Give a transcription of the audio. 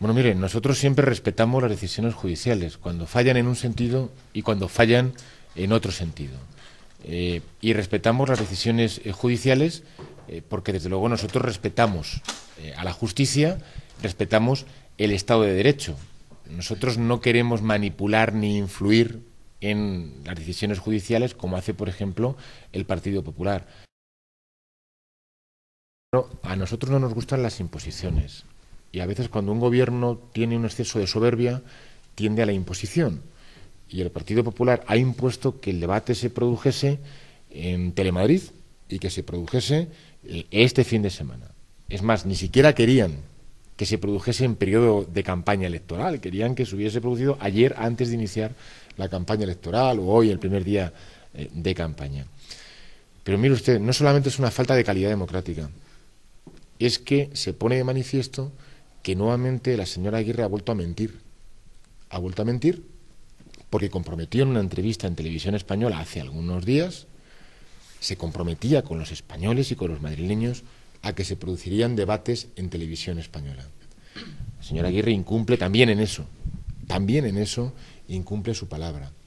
Bueno, mire, nosotros siempre respetamos las decisiones judiciales, cuando fallan en un sentido y cuando fallan en otro sentido. Eh, y respetamos las decisiones eh, judiciales eh, porque, desde luego, nosotros respetamos a la justicia, respetamos el Estado de Derecho. Nosotros no queremos manipular ni influir en las decisiones judiciales como hace, por ejemplo, el Partido Popular. a nosotros no nos gustan las imposiciones. Y a veces cuando un gobierno tiene un exceso de soberbia, tiende a la imposición. Y el Partido Popular ha impuesto que el debate se produjese en Telemadrid y que se produjese eh, este fin de semana. Es más, ni siquiera querían que se produjese en periodo de campaña electoral, querían que se hubiese producido ayer antes de iniciar la campaña electoral o hoy el primer día eh, de campaña. Pero mire usted, no solamente es una falta de calidad democrática, es que se pone de manifiesto que nuevamente la señora Aguirre ha vuelto a mentir. Ha vuelto a mentir porque comprometió en una entrevista en televisión española hace algunos días, se comprometía con los españoles y con los madrileños a que se producirían debates en televisión española. La señora Aguirre incumple también en eso, también en eso incumple su palabra.